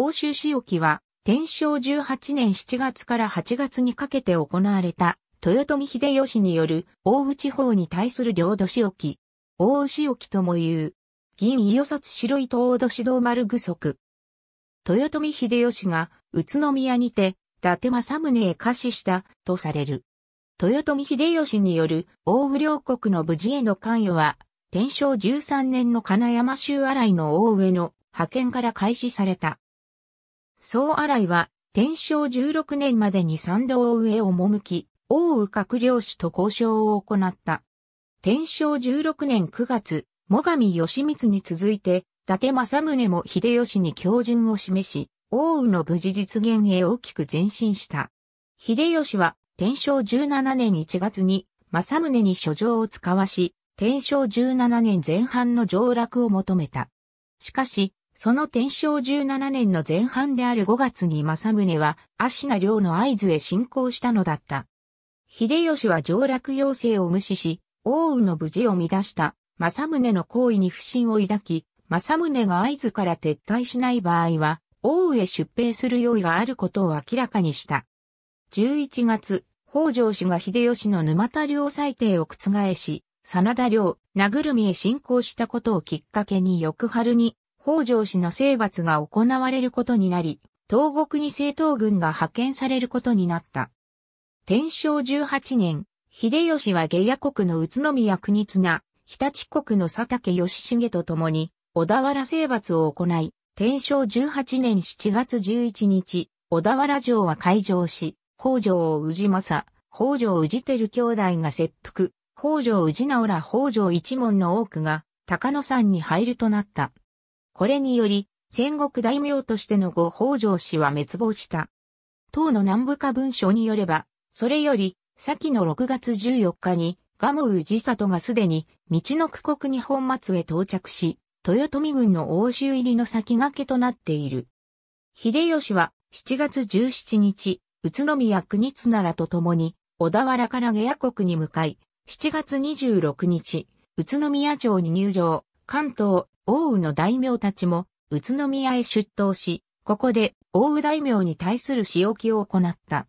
欧州市沖は、天正18年7月から8月にかけて行われた、豊臣秀吉による大宇地方に対する領土市沖。大宇市沖とも言う。銀伊予札白い東土市道丸具足。豊臣秀吉が宇都宮にて、伊達政宗へ下肢したとされる。豊臣秀吉による大宇両国の無事への関与は、天正13年の金山州新井の大上の派遣から開始された。総洗いは、天正16年までに三道を上を赴き、王宇閣僚氏と交渉を行った。天正16年9月、最上義光に続いて、伊達政宗も秀吉に教順を示し、王宇の無事実現へ大きく前進した。秀吉は、天正17年1月に、政宗に書状を使わし、天正17年前半の上落を求めた。しかし、その天正17年の前半である5月に正宗は、芦名領の合図へ進行したのだった。秀吉は上洛要請を無視し、王宇の無事を乱した正宗の行為に不信を抱き、正宗が合図から撤退しない場合は、王宇へ出兵する用意があることを明らかにした。11月、北条氏が秀吉の沼田領裁定を覆し、真田領、名ぐるみへ進行したことをきっかけに翌春に北条氏の征伐が行われることになり、東国に政党軍が派遣されることになった。天正18年、秀吉は下野国の宇都宮国綱、日立国の佐竹義重と共に、小田原征伐を行い、天正18年7月11日、小田原城は開城し、北条氏政、北条氏輝兄弟が切腹、北条氏直ら北条一門の多くが、高野山に入るとなった。これにより、戦国大名としての後北条氏は滅亡した。唐の南部下文書によれば、それより、先の6月14日に、ガムウジサトがすでに、道の区国に本松へ到着し、豊臣軍の欧州入りの先駆けとなっている。秀吉は、7月17日、宇都宮国津ならと共に、小田原から下屋国に向かい、7月26日、宇都宮城に入城、関東、奥羽の大名たちも宇都宮へ出頭し、ここで奥羽大名に対する仕置きを行った。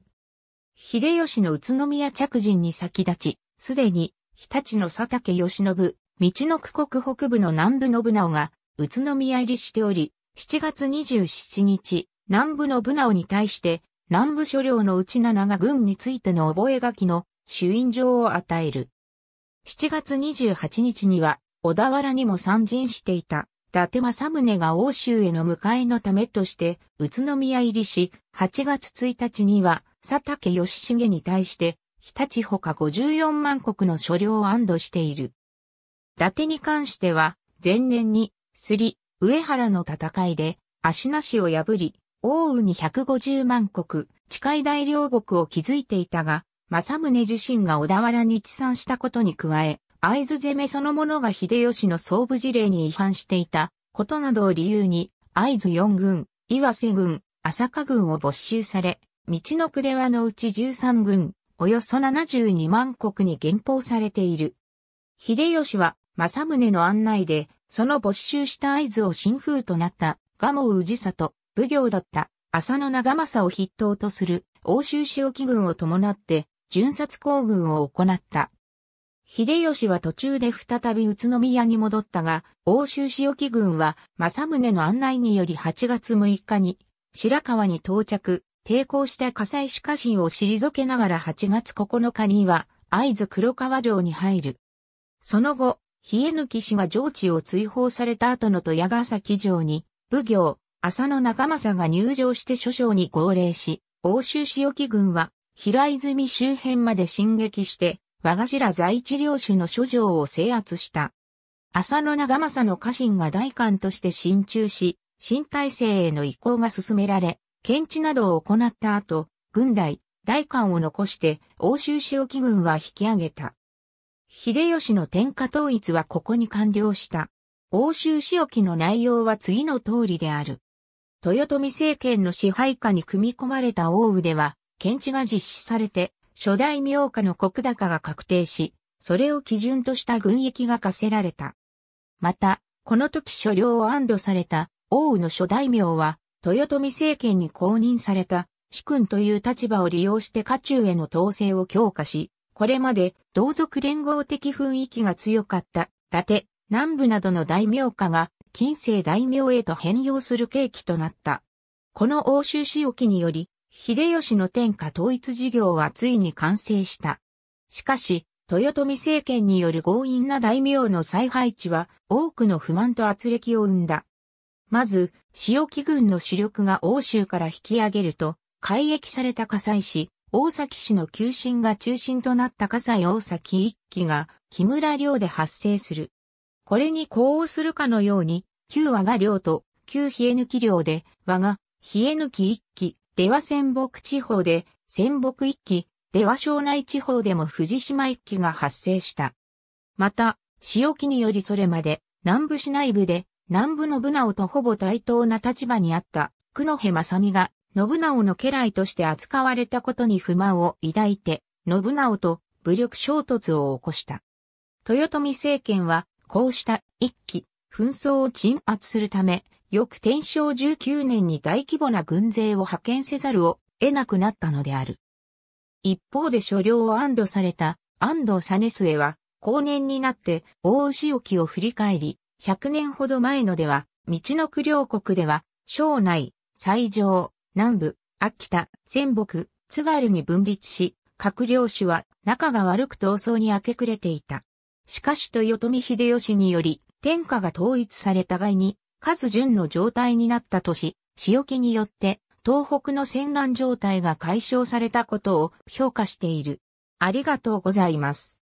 秀吉の宇都宮着陣に先立ち、すでに日立の佐竹義信、道の区国北部の南部信直が宇都宮入りしており、7月27日、南部信直に対して南部所領の内七が軍についての覚書の主印状を与える。7月28日には、小田原にも参陣していた、伊達政宗が欧州への迎えのためとして、宇都宮入りし、8月1日には、佐竹義重に対して、日立ほか54万国の所領を安堵している。伊達に関しては、前年に、すり、上原の戦いで、足なしを破り、奥羽に150万国、近い大領国を築いていたが、政宗自身が小田原に帰参したことに加え、合図攻めそのものが秀吉の総武事例に違反していたことなどを理由に、合図四軍、岩瀬軍、浅香軍を没収され、道の暮れはのうち13軍、およそ72万国に減俸されている。秀吉は、正宗の案内で、その没収した合図を新風となった、蒲生氏里、武行だった浅野長政を筆頭とする欧州市沖軍を伴って、巡察行軍を行った。秀吉は途中で再び宇都宮に戻ったが、欧州塩木軍は正宗の案内により8月6日に白川に到着、抵抗した火災死家臣を退けながら8月9日には合津黒川城に入る。その後、冷き氏が上地を追放された後の戸矢ヶ崎城に、奉行、浅野長政が入城して諸将に号令し、欧州塩木軍は平泉周辺まで進撃して、和頭在地領主の諸城を制圧した。浅野長政の家臣が大官として進駐し、新体制への移行が進められ、検知などを行った後、軍代、大官を残して欧州市沖軍は引き上げた。秀吉の天下統一はここに完了した。欧州市沖の内容は次の通りである。豊臣政権の支配下に組み込まれた奥宇では、検知が実施されて、初代明家の国高が確定し、それを基準とした軍役が課せられた。また、この時所領を安堵された王の初代名は、豊臣政権に公認された、主君という立場を利用して家中への統制を強化し、これまで同族連合的雰囲気が強かった、伊達、南部などの大名家が、近世大名へと変容する契機となった。この奥州仕置きにより、秀吉の天下統一事業はついに完成した。しかし、豊臣政権による強引な大名の再配置は多くの不満と圧力を生んだ。まず、塩木軍の主力が欧州から引き上げると、改役された火災市、大崎市の急進が中心となった火災大崎一揆が木村領で発生する。これに呼応するかのように、旧和が領と旧冷え抜き領で、和が冷え抜き一揆、出羽仙北地方で、仙北一揆、出羽庄内地方でも藤島一揆が発生した。また、潮期によりそれまで、南部市内部で、南部信直とほぼ対等な立場にあった、久野辺正美が、信長の家来として扱われたことに不満を抱いて、信長と武力衝突を起こした。豊臣政権は、こうした一揆、紛争を鎮圧するため、翌天正19年に大規模な軍勢を派遣せざるを得なくなったのである。一方で所領を安堵された安藤実末は、後年になって大牛沖を振り返り、100年ほど前のでは、道の区領国では、省内、西条、南部、秋田、仙北、津軽に分立し、各領主は仲が悪く闘争に明け暮れていた。しかし豊臣秀吉により、天下が統一されたいに数順の状態になった年、仕置きによって東北の戦乱状態が解消されたことを評価している。ありがとうございます。